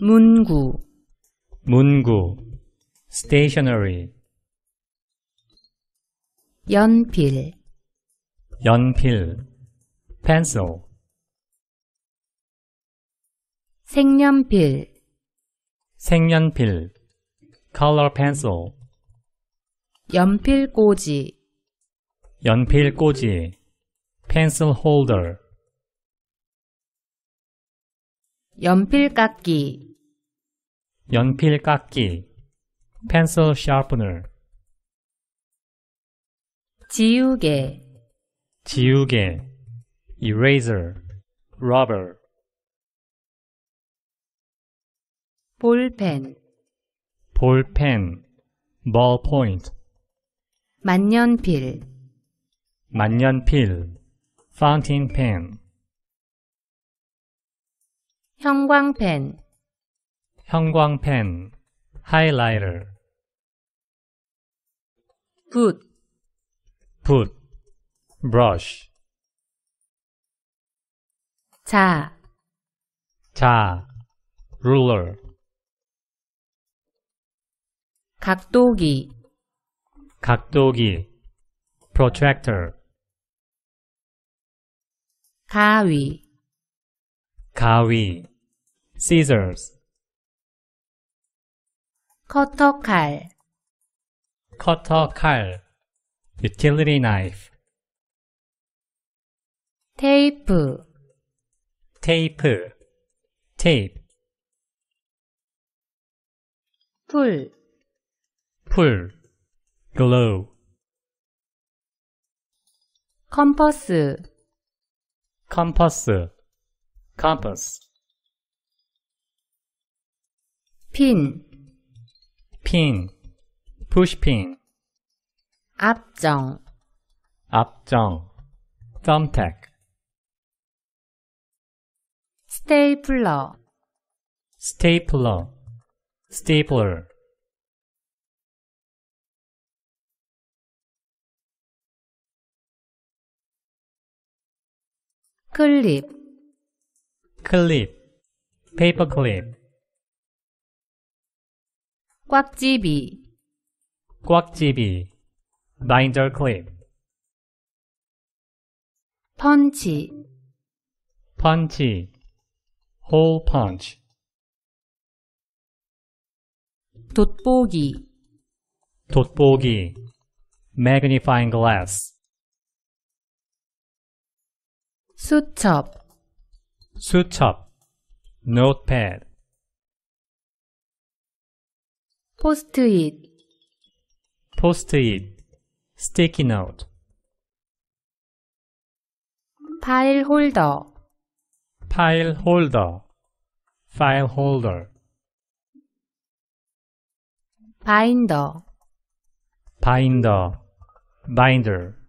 문구 문구 stationery 연필 연필 pencil 색연필 색연필 color pencil 연필꽂이 연필꽂이 pencil holder 연필깎이 연필 깎기, pencil sharpener. 지우개, 지우개, eraser, rubber. 볼펜, 볼펜, ballpoint. 만년필, 만년필, fountain pen. 형광펜, 형광펜, 하이라이터 붓, 붓, brush 자, 자, ruler 각도기, 각도기, protractor 가위, 가위, scissors 커터칼 커터칼 utility knife 테이프 테이프 tape 풀, 풀, glow. 컴퍼스, 컴퍼스, compass. 핀, push pin, 압정, 압정, thumbtack. 스테이플러, stapler, stapler. 클립, clip, paper clip. 꽉지비 GB binder clip 펀치 펀치 hole punch 돋보기 돋보기 magnifying glass 수첩 수첩 notepad post-it, post-it, sticky note, 파일 holder, file holder, file holder, binder, binder. binder.